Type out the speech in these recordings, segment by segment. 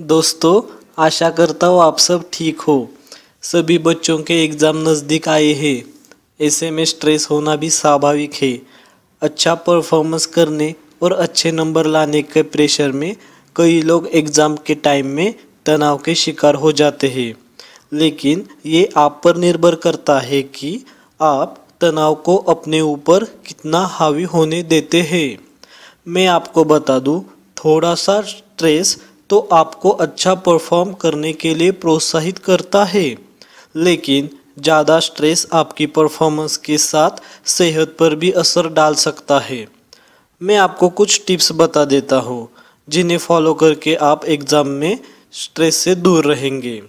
दोस्तों आशा करता हूँ आप सब ठीक हो सभी बच्चों के एग्ज़ाम नज़दीक आए हैं ऐसे में स्ट्रेस होना भी स्वाभाविक है अच्छा परफॉर्मेंस करने और अच्छे नंबर लाने के प्रेशर में कई लोग एग्ज़ाम के टाइम में तनाव के शिकार हो जाते हैं लेकिन ये आप पर निर्भर करता है कि आप तनाव को अपने ऊपर कितना हावी होने देते हैं मैं आपको बता दूँ थोड़ा सा स्ट्रेस तो आपको अच्छा परफॉर्म करने के लिए प्रोत्साहित करता है लेकिन ज़्यादा स्ट्रेस आपकी परफॉर्मेंस के साथ सेहत पर भी असर डाल सकता है मैं आपको कुछ टिप्स बता देता हूँ जिन्हें फॉलो करके आप एग्ज़ाम में स्ट्रेस से दूर रहेंगे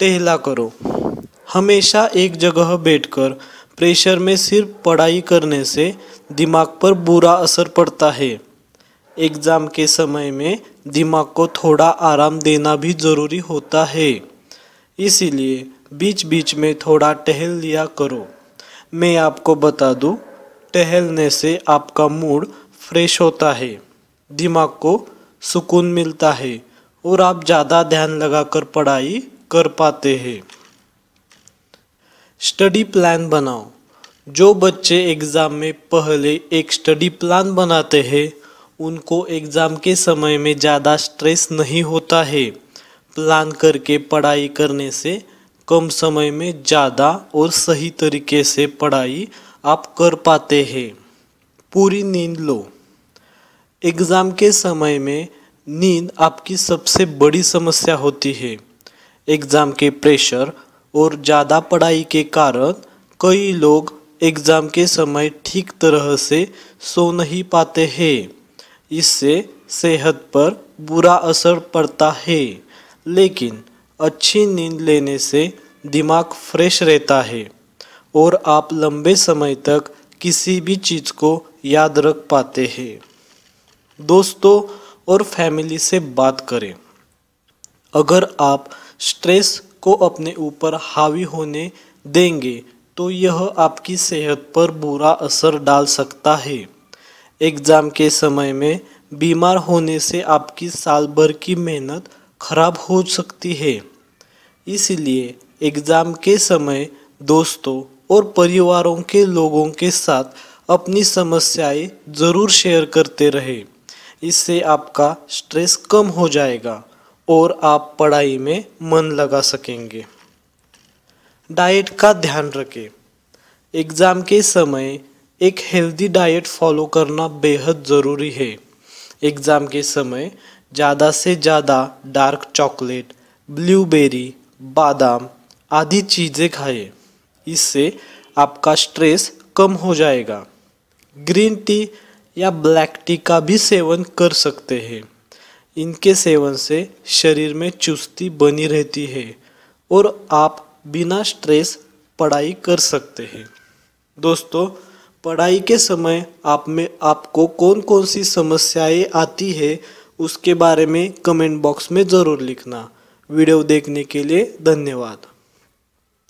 टहला करो हमेशा एक जगह बैठकर प्रेशर में सिर्फ पढ़ाई करने से दिमाग पर बुरा असर पड़ता है एग्ज़ाम के समय में दिमाग को थोड़ा आराम देना भी ज़रूरी होता है इसीलिए बीच बीच में थोड़ा टहल लिया करो मैं आपको बता दूँ टहलने से आपका मूड फ्रेश होता है दिमाग को सुकून मिलता है और आप ज़्यादा ध्यान लगाकर पढ़ाई कर पाते हैं स्टडी प्लान बनाओ जो बच्चे एग्ज़ाम में पहले एक स्टडी प्लान बनाते हैं उनको एग्ज़ाम के समय में ज़्यादा स्ट्रेस नहीं होता है प्लान करके पढ़ाई करने से कम समय में ज़्यादा और सही तरीके से पढ़ाई आप कर पाते हैं पूरी नींद लो एग्ज़ाम के समय में नींद आपकी सबसे बड़ी समस्या होती है एग्ज़ाम के प्रेशर और ज़्यादा पढ़ाई के कारण कई लोग एग्ज़ाम के समय ठीक तरह से सो नहीं पाते हैं इससे सेहत पर बुरा असर पड़ता है लेकिन अच्छी नींद लेने से दिमाग फ्रेश रहता है और आप लंबे समय तक किसी भी चीज़ को याद रख पाते हैं दोस्तों और फैमिली से बात करें अगर आप स्ट्रेस को अपने ऊपर हावी होने देंगे तो यह आपकी सेहत पर बुरा असर डाल सकता है एग्ज़ाम के समय में बीमार होने से आपकी साल भर की मेहनत खराब हो सकती है इसलिए एग्ज़ाम के समय दोस्तों और परिवारों के लोगों के साथ अपनी समस्याएं ज़रूर शेयर करते रहे इससे आपका स्ट्रेस कम हो जाएगा और आप पढ़ाई में मन लगा सकेंगे डाइट का ध्यान रखें एग्ज़ाम के समय एक हेल्दी डाइट फॉलो करना बेहद ज़रूरी है एग्ज़ाम के समय ज़्यादा से ज़्यादा डार्क चॉकलेट ब्लूबेरी बादाम आदि चीज़ें खाएं इससे आपका स्ट्रेस कम हो जाएगा ग्रीन टी या ब्लैक टी का भी सेवन कर सकते हैं इनके सेवन से शरीर में चुस्ती बनी रहती है और आप बिना स्ट्रेस पढ़ाई कर सकते हैं दोस्तों पढ़ाई के समय आप में आपको कौन कौन सी समस्याएं आती है उसके बारे में कमेंट बॉक्स में ज़रूर लिखना वीडियो देखने के लिए धन्यवाद